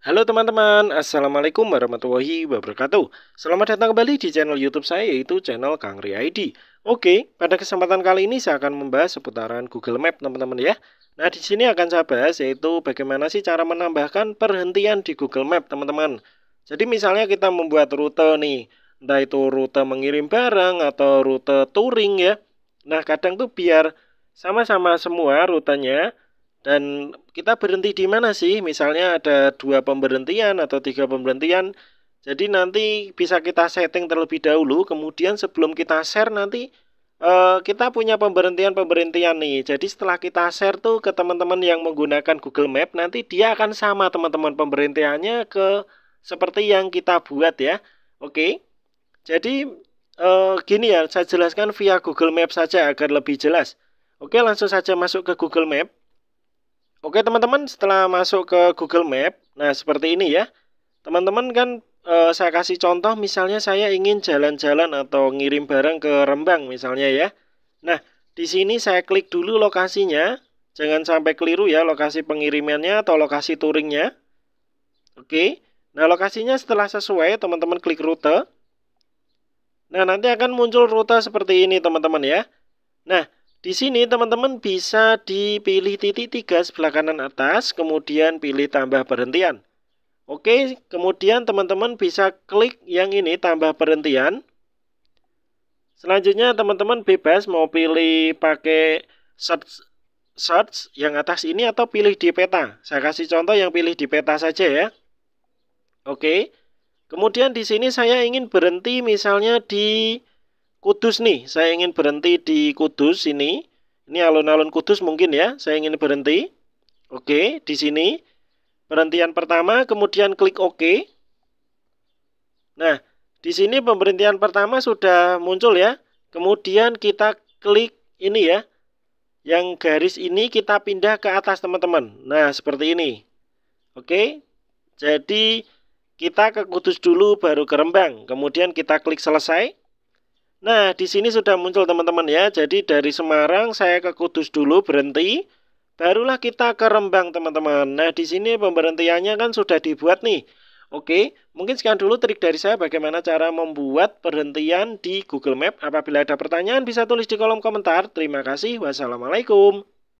Halo teman-teman, Assalamualaikum warahmatullahi wabarakatuh Selamat datang kembali di channel youtube saya yaitu channel Kang Ria ID Oke, pada kesempatan kali ini saya akan membahas seputaran Google Map teman-teman ya Nah di sini akan saya bahas yaitu bagaimana sih cara menambahkan perhentian di Google Map teman-teman Jadi misalnya kita membuat rute nih Entah itu rute mengirim barang atau rute touring ya Nah kadang tuh biar sama-sama semua rutenya dan kita berhenti di mana sih? Misalnya ada dua pemberhentian atau tiga pemberhentian. Jadi nanti bisa kita setting terlebih dahulu. Kemudian sebelum kita share nanti uh, kita punya pemberhentian-pemberhentian nih. Jadi setelah kita share tuh ke teman-teman yang menggunakan Google Map, nanti dia akan sama teman-teman pemberhentiannya ke seperti yang kita buat ya. Oke. Jadi uh, gini ya, saya jelaskan via Google Map saja agar lebih jelas. Oke, langsung saja masuk ke Google Map. Oke teman-teman setelah masuk ke Google Map, nah seperti ini ya. Teman-teman kan e, saya kasih contoh misalnya saya ingin jalan-jalan atau ngirim barang ke Rembang misalnya ya. Nah di sini saya klik dulu lokasinya, jangan sampai keliru ya lokasi pengirimannya atau lokasi touringnya. Oke, nah lokasinya setelah sesuai teman-teman klik rute. Nah nanti akan muncul rute seperti ini teman-teman ya. Nah di sini teman-teman bisa dipilih titik tiga sebelah kanan atas, kemudian pilih tambah perhentian. Oke, kemudian teman-teman bisa klik yang ini tambah perhentian. Selanjutnya teman-teman bebas mau pilih pakai search, search yang atas ini atau pilih di peta. Saya kasih contoh yang pilih di peta saja ya. Oke. Kemudian di sini saya ingin berhenti misalnya di Kudus nih, saya ingin berhenti di Kudus ini. Ini alun-alun Kudus mungkin ya, saya ingin berhenti. Oke, di sini perhentian pertama, kemudian klik OK. Nah, di sini pemberhentian pertama sudah muncul ya. Kemudian kita klik ini ya. Yang garis ini kita pindah ke atas teman-teman. Nah, seperti ini. Oke, jadi kita ke Kudus dulu baru ke Rembang. Kemudian kita klik selesai. Nah, di sini sudah muncul teman-teman ya. Jadi dari Semarang saya ke Kudus dulu berhenti, barulah kita ke Rembang teman-teman. Nah, di sini pemberhentiannya kan sudah dibuat nih. Oke, mungkin sekian dulu trik dari saya bagaimana cara membuat perhentian di Google Map. Apabila ada pertanyaan bisa tulis di kolom komentar. Terima kasih. Wassalamualaikum.